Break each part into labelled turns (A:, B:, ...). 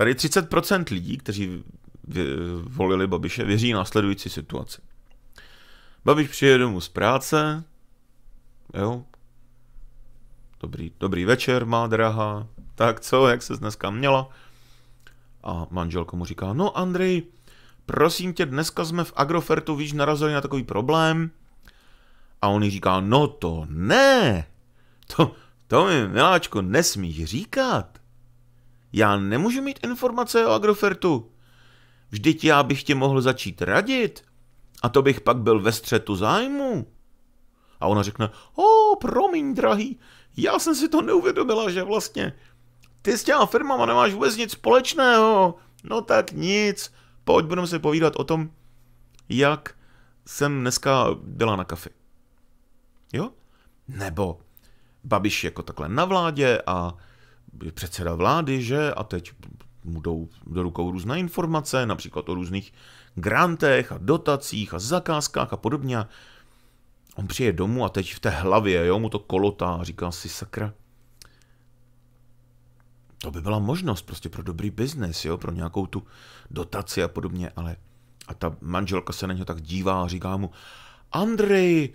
A: Tady 30% lidí, kteří volili Babiše, věří následující situaci. Babiš přijede domů z práce, jo, dobrý, dobrý večer, má drahá, tak co, jak se dneska měla? A manželka mu říká, no Andrej, prosím tě, dneska jsme v Agrofertu, víš, narazili na takový problém. A on jí říká, no to ne, to, to mi, miláčko, nesmíš říkat. Já nemůžu mít informace o Agrofertu. Vždyť já bych tě mohl začít radit. A to bych pak byl ve střetu zájmu. A ona řekne, o, promiň, drahý, já jsem si to neuvědomila, že vlastně ty s těma firmama nemáš vůbec nic společného. No tak nic, pojď budeme se povídat o tom, jak jsem dneska byla na kafi. Jo? Nebo Babiš jako takhle na vládě a je předseda vlády, že? A teď mu jdou do rukou různé informace, například o různých grantech a dotacích a zakázkách a podobně. on přijde domů a teď v té hlavě, jo, mu to kolotá a říká si sakra. To by byla možnost prostě pro dobrý biznes, jo, pro nějakou tu dotaci a podobně, ale a ta manželka se na něho tak dívá a říká mu, Andrej,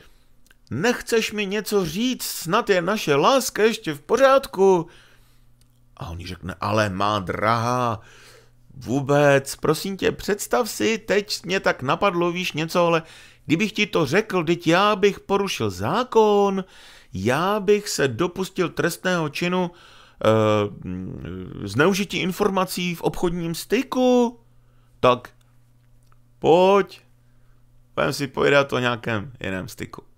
A: nechceš mi něco říct, snad je naše láska ještě v pořádku. A oni řekne, ale má drahá, vůbec, prosím tě, představ si, teď mě tak napadlo, víš něco, ale kdybych ti to řekl, teď já bych porušil zákon, já bych se dopustil trestného činu e, zneužití informací v obchodním styku, tak pojď, budeme si povídat o nějakém jiném styku.